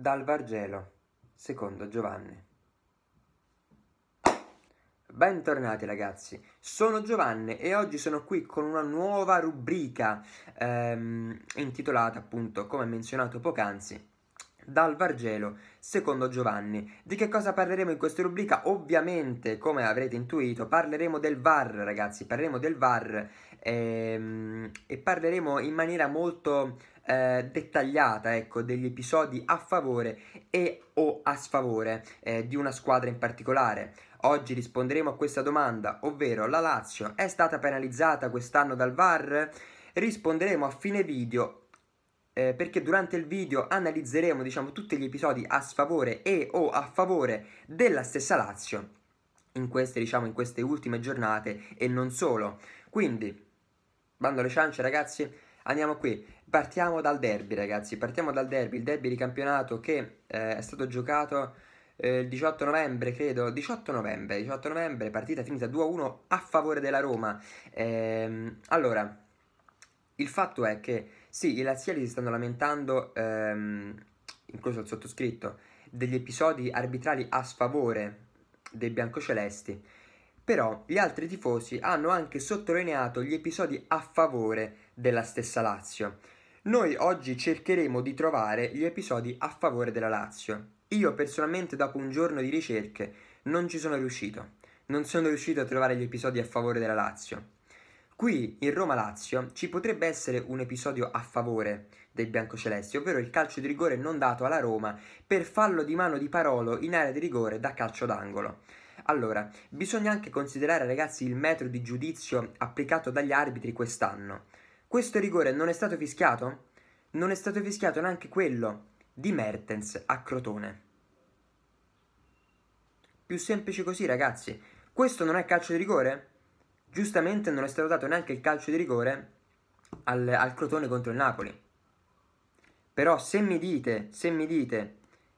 Dal Vangelo, secondo Giovanni. Bentornati ragazzi, sono Giovanni e oggi sono qui con una nuova rubrica ehm, intitolata appunto, come menzionato poc'anzi, dal Vangelo secondo Giovanni. Di che cosa parleremo in questa rubrica? Ovviamente, come avrete intuito, parleremo del VAR, ragazzi, parleremo del VAR ehm, e parleremo in maniera molto eh, dettagliata, ecco, degli episodi a favore e o a sfavore eh, di una squadra in particolare. Oggi risponderemo a questa domanda, ovvero la Lazio è stata penalizzata quest'anno dal VAR? Risponderemo a fine video eh, perché durante il video analizzeremo diciamo, tutti gli episodi a sfavore e o a favore della stessa Lazio in queste, diciamo, in queste ultime giornate e non solo. Quindi, bando alle ciance ragazzi, andiamo qui. Partiamo dal derby ragazzi, partiamo dal derby, il derby di campionato che eh, è stato giocato eh, il 18 novembre, credo, 18 novembre, 18 novembre, partita finita 2-1 a favore della Roma. Ehm, allora, il fatto è che sì, i laziali si stanno lamentando, ehm, incluso il sottoscritto, degli episodi arbitrali a sfavore dei biancocelesti, però gli altri tifosi hanno anche sottolineato gli episodi a favore della stessa Lazio. Noi oggi cercheremo di trovare gli episodi a favore della Lazio. Io personalmente dopo un giorno di ricerche non ci sono riuscito. Non sono riuscito a trovare gli episodi a favore della Lazio. Qui in Roma-Lazio ci potrebbe essere un episodio a favore dei biancocelesti, ovvero il calcio di rigore non dato alla Roma per fallo di mano di Parolo in area di rigore da calcio d'angolo. Allora, bisogna anche considerare ragazzi il metro di giudizio applicato dagli arbitri quest'anno. Questo rigore non è stato fischiato? Non è stato fischiato neanche quello di Mertens a Crotone. Più semplice così ragazzi. Questo non è calcio di rigore? giustamente non è stato dato neanche il calcio di rigore al, al Crotone contro il Napoli. Però se mi dite, se mi dite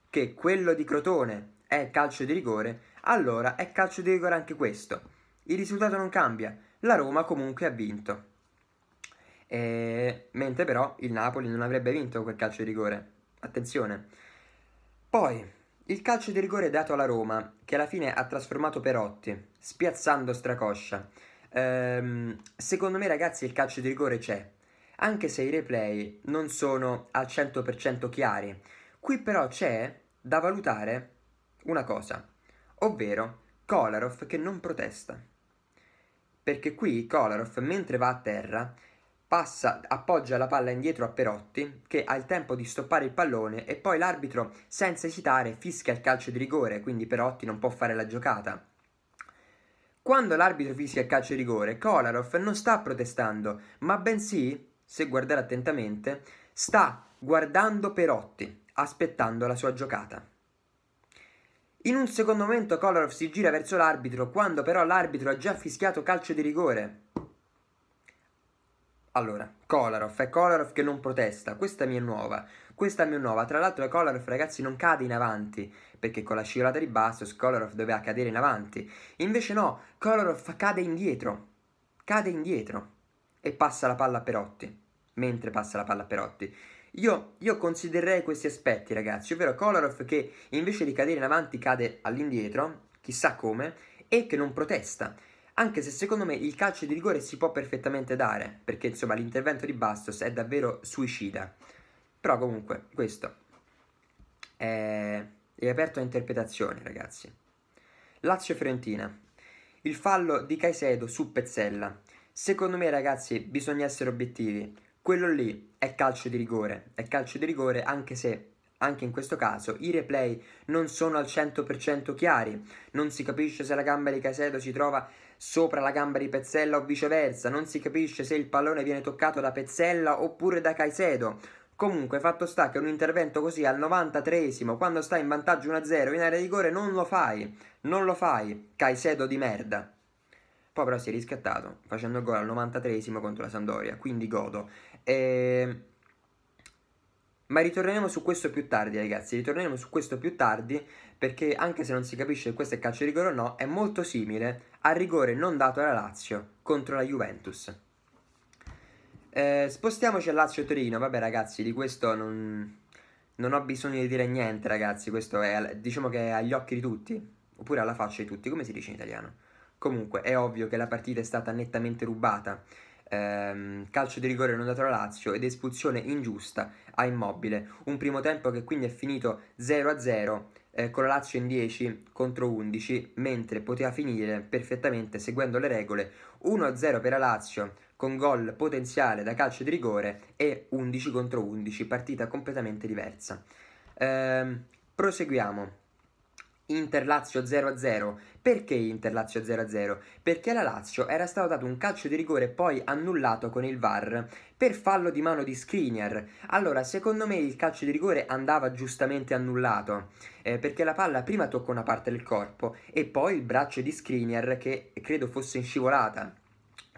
che quello di Crotone è calcio di rigore, allora è calcio di rigore anche questo. Il risultato non cambia, la Roma comunque ha vinto. E... Mentre però il Napoli non avrebbe vinto quel calcio di rigore. Attenzione. Poi, il calcio di rigore dato alla Roma, che alla fine ha trasformato Perotti, spiazzando Stracoscia, Ehm, secondo me, ragazzi, il calcio di rigore c'è, anche se i replay non sono al 100% chiari. Qui però c'è da valutare una cosa, ovvero Kolarov che non protesta. Perché qui Kolarov, mentre va a terra, passa, appoggia la palla indietro a Perotti, che ha il tempo di stoppare il pallone e poi l'arbitro, senza esitare, fischia il calcio di rigore, quindi Perotti non può fare la giocata. Quando l'arbitro fischia il calcio di rigore, Kolarov non sta protestando, ma bensì, se guardare attentamente, sta guardando Perotti, aspettando la sua giocata. In un secondo momento Kolarov si gira verso l'arbitro, quando però l'arbitro ha già fischiato calcio di rigore. Allora, Kolarov è Kolarov che non protesta, questa mi è nuova. Questa è mia nuova. tra l'altro, Color of ragazzi non cade in avanti, perché con la scivolata di Bastos Color of doveva cadere in avanti. Invece no, Color of cade indietro, cade indietro e passa la palla a Perotti, mentre passa la palla a Perotti. Io, io, considererei questi aspetti, ragazzi, ovvero Kolarov che invece di cadere in avanti cade all'indietro, chissà come, e che non protesta. Anche se secondo me il calcio di rigore si può perfettamente dare, perché insomma l'intervento di Bastos è davvero suicida. Però comunque questo è, è aperto a interpretazioni, ragazzi. Lazio-Fiorentina. Il fallo di Caicedo su Pezzella. Secondo me, ragazzi, bisogna essere obiettivi. Quello lì è calcio di rigore. È calcio di rigore anche se anche in questo caso i replay non sono al 100% chiari, non si capisce se la gamba di Casedo si trova sopra la gamba di Pezzella o viceversa, non si capisce se il pallone viene toccato da Pezzella oppure da Caicedo, Comunque, fatto sta che un intervento così al 93esimo, quando stai in vantaggio 1-0 in area di rigore, non lo fai. Non lo fai, Caicedo di merda. Poi però si è riscattato facendo il gol al 93esimo contro la Sandoria, quindi godo. E... Ehm, ma ritorneremo su questo più tardi, ragazzi. Ritorneremo su questo più tardi perché, anche se non si capisce se questo è calcio di rigore o no, è molto simile al rigore non dato alla Lazio contro la Juventus. Eh, spostiamoci a Lazio-Torino. Vabbè, ragazzi, di questo non, non, ho bisogno di dire niente, ragazzi. Questo è, diciamo che è agli occhi di tutti, oppure alla faccia di tutti, come si dice in italiano. Comunque, è ovvio che la partita è stata nettamente rubata. Eh, calcio di rigore non dato alla Lazio ed espulsione ingiusta a Immobile. Un primo tempo che quindi è finito 0-0 eh, con la Lazio in 10 contro 11, mentre poteva finire perfettamente seguendo le regole 1-0 per la Lazio con gol potenziale da calcio di rigore e 11 contro 11, partita completamente diversa. Ehm, proseguiamo. Inter-Lazio 0-0. Perché Inter-Lazio 0-0? Perché alla Lazio era stato dato un calcio di rigore poi annullato con il VAR per fallo di mano di Skriniar. Allora, secondo me il calcio di rigore andava giustamente annullato, eh, perché la palla prima tocca una parte del corpo e poi il braccio di Skriniar che credo fosse in scivolata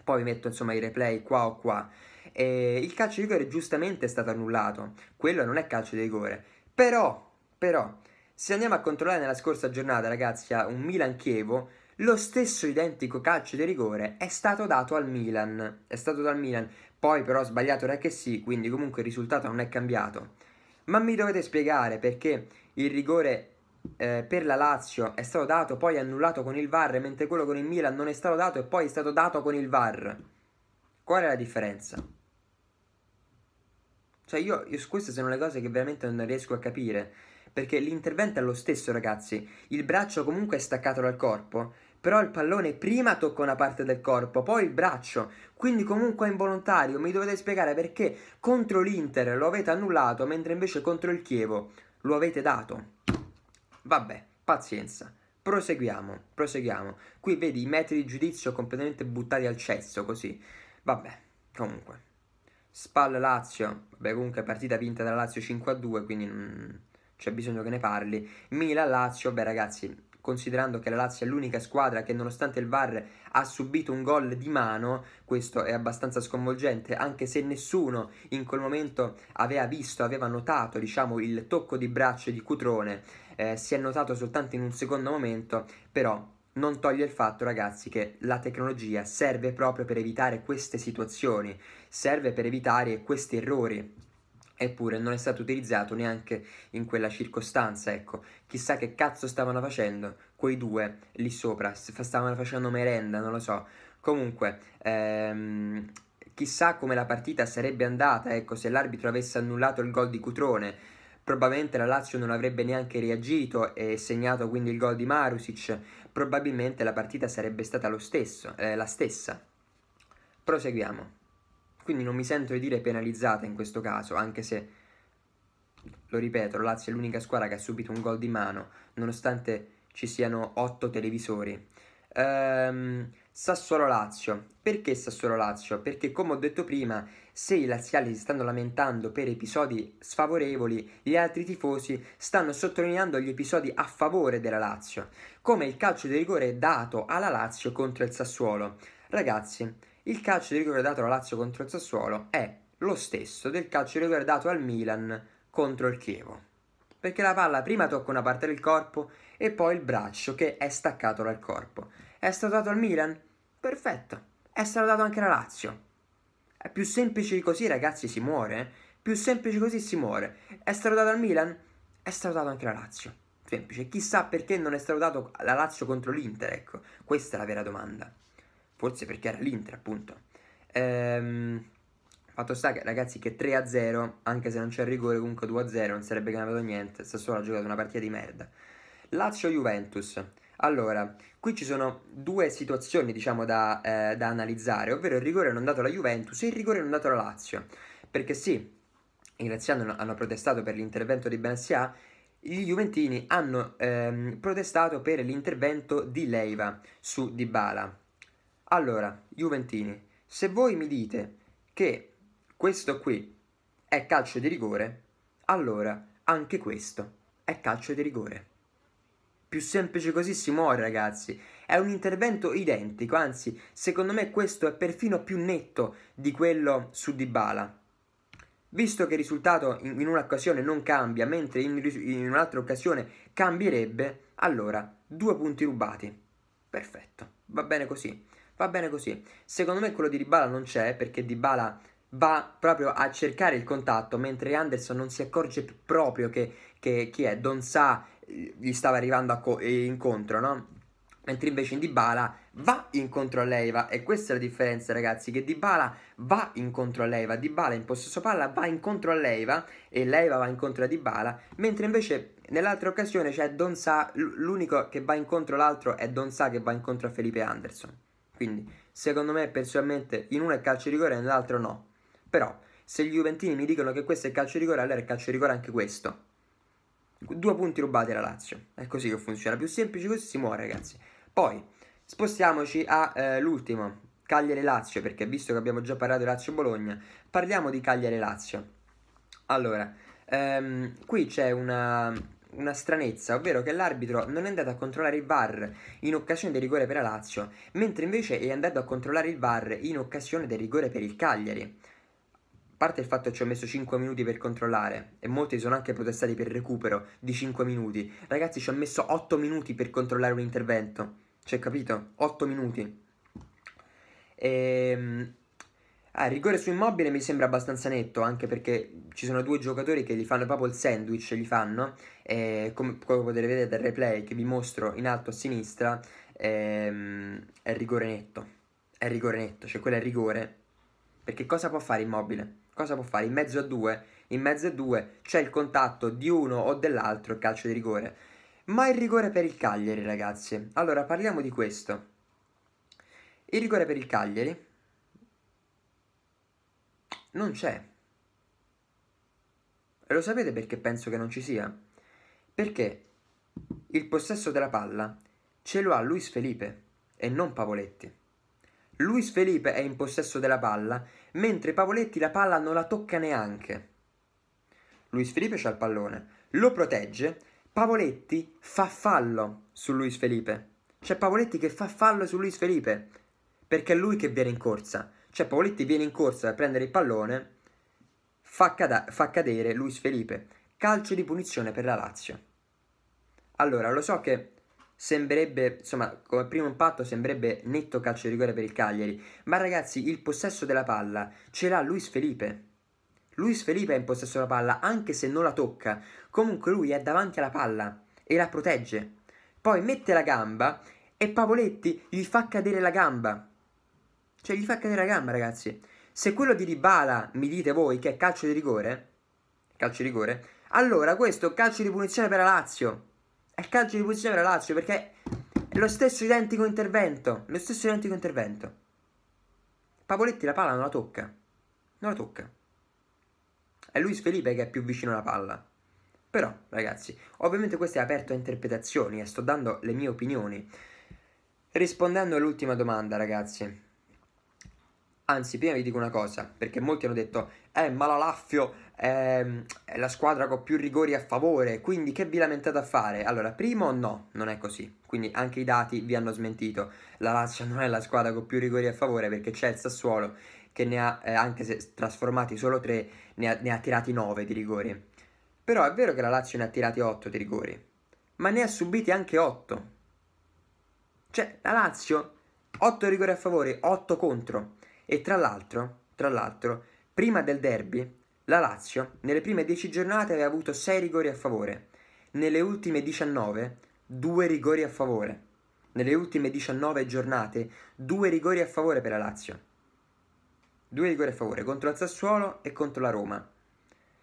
poi vi metto insomma i replay qua o qua. E il calcio di rigore giustamente è stato annullato, quello non è calcio di rigore, però, però, se andiamo a controllare nella scorsa giornata ragazzi a un Milan-Chievo, lo stesso identico calcio di rigore è stato dato al Milan, è stato dal Milan, poi però sbagliato era che sì, quindi comunque il risultato non è cambiato. Ma mi dovete spiegare perché il rigore eh, per la Lazio è stato dato poi annullato con il VAR, mentre quello con il Milan non è stato dato e poi è stato dato con il VAR. Qual è la differenza? Cioè io, io queste sono le cose che veramente non riesco a capire, perché l'intervento è lo stesso ragazzi, il braccio comunque è staccato dal corpo, però il pallone prima tocca una parte del corpo, poi il braccio, quindi comunque è involontario, mi dovete spiegare perché contro l'Inter lo avete annullato, mentre invece contro il Chievo lo avete dato. Vabbè, pazienza. Proseguiamo, proseguiamo. Qui vedi i metri di giudizio completamente buttati al cesso, così. Vabbè, comunque. Spalla Lazio, vabbè comunque partita vinta dalla Lazio 5-2, quindi non c'è bisogno che ne parli. Mila Lazio, beh ragazzi, considerando che la Lazio è l'unica squadra che nonostante il VAR ha subito un gol di mano, questo è abbastanza sconvolgente, anche se nessuno in quel momento aveva visto, aveva notato, diciamo, il tocco di braccio di Cutrone eh, si è notato soltanto in un secondo momento, però non toglie il fatto, ragazzi, che la tecnologia serve proprio per evitare queste situazioni, serve per evitare questi errori. Eppure non è stato utilizzato neanche in quella circostanza, ecco. Chissà che cazzo stavano facendo quei due lì sopra, stavano facendo merenda, non lo so. Comunque, ehm, chissà come la partita sarebbe andata, ecco, se l'arbitro avesse annullato il gol di Cutrone, probabilmente la Lazio non avrebbe neanche reagito e segnato quindi il gol di Marusic, probabilmente la partita sarebbe stata lo stesso, eh, la stessa. Proseguiamo. Quindi non mi sento di dire penalizzata in questo caso, anche se, lo ripeto, la Lazio è l'unica squadra che ha subito un gol di mano, nonostante ci siano otto televisori. Ehm, Sassuolo-Lazio. Perché Sassuolo-Lazio? Perché come ho detto prima se i laziali si stanno lamentando per episodi sfavorevoli, gli altri tifosi stanno sottolineando gli episodi a favore della Lazio, come il calcio di rigore dato alla Lazio contro il Sassuolo. Ragazzi, il calcio di rigore dato alla Lazio contro il Sassuolo è lo stesso del calcio di rigore dato al Milan contro il Chievo. Perché la palla prima tocca una parte del corpo e poi il braccio che è staccato dal corpo. È stato dato al Milan? Perfetto. È stato dato anche alla Lazio. Più semplice di così, ragazzi, si muore. Eh. Più semplice così si muore. È stradato al Milan? È stradato anche la Lazio. Semplice. Chissà perché non è stradato la Lazio contro l'Inter, ecco. Questa è la vera domanda. Forse perché era l'Inter, appunto. Ehm... Fatto sta che ragazzi che 3-0, anche se non c'è il rigore, comunque 2-0 non sarebbe cambiato niente, Sassuolo ha giocato una partita di merda. Lazio-Juventus. Allora, qui ci sono due situazioni, diciamo, da, eh, da analizzare, ovvero il rigore non dato alla Juventus e il rigore non dato alla Lazio. Perché sì, i laziani hanno protestato per l'intervento di Benassia, gli Juventini hanno ehm, protestato per l'intervento di Leiva su Dybala. Allora, Juventini, se voi mi dite che questo qui è calcio di rigore, allora anche questo è calcio di rigore. Più semplice così si muore, ragazzi. È un intervento identico, anzi, secondo me questo è perfino più netto di quello su Dybala. Visto che il risultato in, in un'occasione non cambia, mentre in, in un'altra occasione cambierebbe, allora due punti rubati. Perfetto, va bene così. Va bene così. Secondo me quello di Dybala non c'è perché Dybala va proprio a cercare il contatto mentre Anderson non si accorge proprio che, che chi è Don Sa gli stava arrivando co- eh, incontro, no? Mentre invece in Dybala va incontro a Leiva e questa è la differenza ragazzi che Dybala va incontro a Leiva, Dybala in possesso palla va incontro a Leiva e Leiva va incontro a Dybala, mentre invece nell'altra occasione c'è cioè Don Sa, l'unico che va incontro l'altro è Don Sa che va incontro a Felipe Anderson. Quindi secondo me personalmente in uno è calcio di rigore e nell'altro no. Però se gli Juventini mi dicono che questo è calcio di rigore allora è calcio di rigore anche questo. Due punti rubati alla Lazio. È così che funziona. Più semplice così si muore, ragazzi. Poi spostiamoci all'ultimo, eh, Cagliari-Lazio, perché visto che abbiamo già parlato di Lazio-Bologna, parliamo di Cagliari-Lazio. Allora, ehm, qui c'è una, una stranezza, ovvero che l'arbitro non è andato a controllare il VAR in occasione del rigore per la Lazio, mentre invece è andato a controllare il VAR in occasione del rigore per il Cagliari parte il fatto che ci ho messo 5 minuti per controllare e molti sono anche protestati per recupero di 5 minuti. Ragazzi, ci ho messo 8 minuti per controllare un intervento. Cioè, capito? 8 minuti. E... Ehm, ah, il rigore su Immobile mi sembra abbastanza netto, anche perché ci sono due giocatori che gli fanno proprio il sandwich, li fanno, eh, come, come potete vedere dal replay che vi mostro in alto a sinistra, ehm, è rigore netto, è rigore netto, cioè quello è rigore, perché cosa può fare Immobile? cosa può fare? In mezzo a due, in mezzo a due c'è il contatto di uno o dell'altro, il calcio di rigore. Ma il rigore per il Cagliari, ragazzi. Allora, parliamo di questo. Il rigore per il Cagliari non c'è. E lo sapete perché penso che non ci sia? Perché il possesso della palla ce lo ha Luis Felipe e non Pavoletti. Luis Felipe è in possesso della palla, mentre Pavoletti la palla non la tocca neanche. Luis Felipe c'ha il pallone, lo protegge, Pavoletti fa fallo su Luis Felipe. C'è Pavoletti che fa fallo su Luis Felipe, perché è lui che viene in corsa. Cioè Pavoletti viene in corsa per prendere il pallone, fa, cada- fa cadere Luis Felipe. Calcio di punizione per la Lazio. Allora, lo so che sembrerebbe, insomma, come primo impatto sembrerebbe netto calcio di rigore per il Cagliari, ma ragazzi, il possesso della palla ce l'ha Luis Felipe. Luis Felipe è in possesso della palla, anche se non la tocca. Comunque lui è davanti alla palla e la protegge. Poi mette la gamba e Pavoletti gli fa cadere la gamba. Cioè gli fa cadere la gamba, ragazzi. Se quello di Ribala mi dite voi che è calcio di rigore, calcio di rigore, allora questo calcio di punizione per la Lazio. È calcio di posizione per la Lazio perché è lo stesso identico intervento. Lo stesso identico intervento. Pavoletti la palla non la tocca. Non la tocca. È Luis Felipe che è più vicino alla palla. Però, ragazzi, ovviamente questo è aperto a interpretazioni e sto dando le mie opinioni. Rispondendo all'ultima domanda, ragazzi, Anzi, prima vi dico una cosa, perché molti hanno detto, eh, ma la Laffio è, è la squadra con più rigori a favore, quindi che vi lamentate a fare? Allora, primo no, non è così, quindi anche i dati vi hanno smentito, la Lazio non è la squadra con più rigori a favore perché c'è il Sassuolo che ne ha, eh, anche se trasformati solo tre, ne ha, ne ha tirati nove di rigori. Però è vero che la Lazio ne ha tirati otto di rigori, ma ne ha subiti anche otto. Cioè, la Lazio otto rigori a favore, otto contro. E tra l'altro, tra l'altro, prima del derby, la Lazio nelle prime 10 giornate aveva avuto 6 rigori a favore, nelle ultime 19 2 rigori a favore. Nelle ultime 19 giornate 2 rigori a favore per la Lazio. 2 rigori a favore contro il Sassuolo e contro la Roma.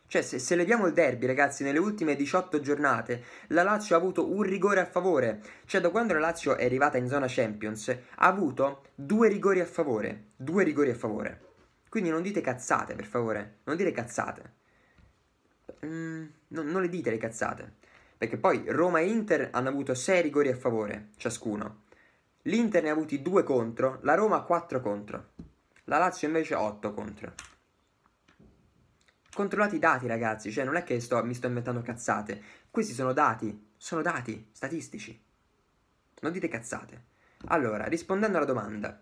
Cioè, se, se leviamo il derby, ragazzi, nelle ultime 18 giornate la Lazio ha avuto un rigore a favore. Cioè, da quando la Lazio è arrivata in zona Champions, ha avuto due rigori a favore. Due rigori a favore. Quindi non dite cazzate, per favore. Non dite cazzate. Mm, non, non le dite le cazzate. Perché poi Roma e Inter hanno avuto 6 rigori a favore, ciascuno. L'Inter ne ha avuti 2 contro, la Roma 4 contro. La Lazio invece 8 contro controllati i dati, ragazzi, cioè non è che sto, mi sto inventando cazzate. Questi sono dati, sono dati statistici. Non dite cazzate. Allora, rispondendo alla domanda,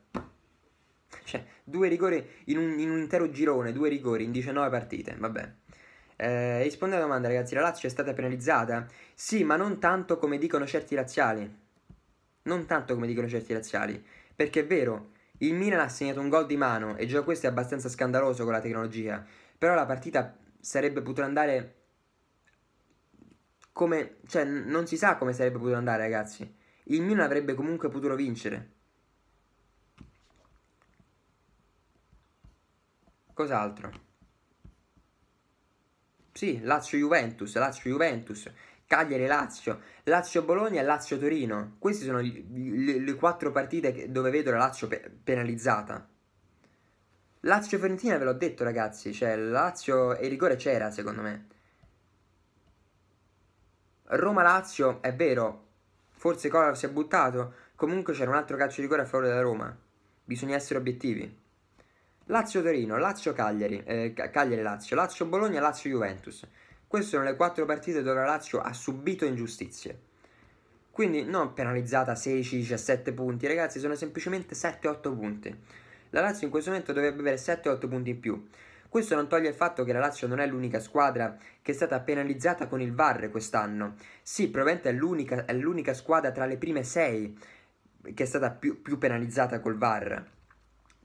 cioè, due rigori in un, in un intero girone, due rigori in 19 partite, vabbè. Eh, rispondendo alla domanda, ragazzi, la Lazio è stata penalizzata? Sì, ma non tanto come dicono certi razziali. Non tanto come dicono certi razziali. Perché è vero, il Milan ha segnato un gol di mano e già questo è abbastanza scandaloso con la tecnologia. Però la partita sarebbe potuta andare come... Cioè, non si sa come sarebbe potuto andare, ragazzi. Il Milan avrebbe comunque potuto vincere. Cos'altro? Sì, Lazio-Juventus, Lazio-Juventus, Cagliari-Lazio, Lazio-Bologna e Lazio-Torino. Queste sono le, quattro partite dove vedo la Lazio pe penalizzata. Lazio-Fiorentina ve l'ho detto ragazzi, cioè Lazio e il rigore c'era secondo me. Roma-Lazio, è vero, forse Kolarov si è buttato, comunque c'era un altro calcio di rigore a favore della Roma. Bisogna essere obiettivi. Lazio-Torino, Lazio-Cagliari, eh, Cagliari-Lazio, Lazio-Bologna, Lazio-Juventus. Queste sono le quattro partite dove la Lazio ha subito ingiustizie. Quindi non penalizzata 16-17 punti, ragazzi, sono semplicemente 7-8 punti. La Lazio in questo momento dovrebbe avere 7-8 punti in più. Questo non toglie il fatto che la Lazio non è l'unica squadra che è stata penalizzata con il VAR quest'anno. Sì, probabilmente è l'unica, è l'unica squadra tra le prime 6 che è stata più, più penalizzata col VAR.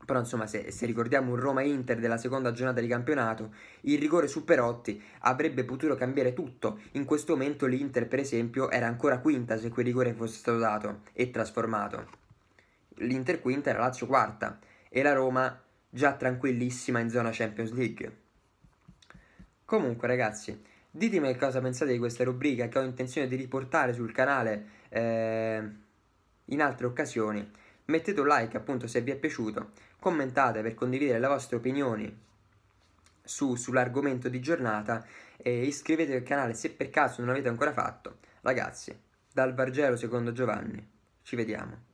Però insomma, se, se, ricordiamo un Roma-Inter della seconda giornata di campionato, il rigore su Perotti avrebbe potuto cambiare tutto. In questo momento l'Inter, per esempio, era ancora quinta se quel rigore fosse stato dato e trasformato. L'Inter quinta e la Lazio quarta e la Roma già tranquillissima in zona Champions League. Comunque ragazzi, ditemi cosa pensate di questa rubrica che ho intenzione di riportare sul canale eh, in altre occasioni. Mettete un like appunto se vi è piaciuto, commentate per condividere le vostre opinioni su, sull'argomento di giornata e iscrivetevi al canale se per caso non l'avete ancora fatto. Ragazzi, dal Vargelo secondo Giovanni, ci vediamo.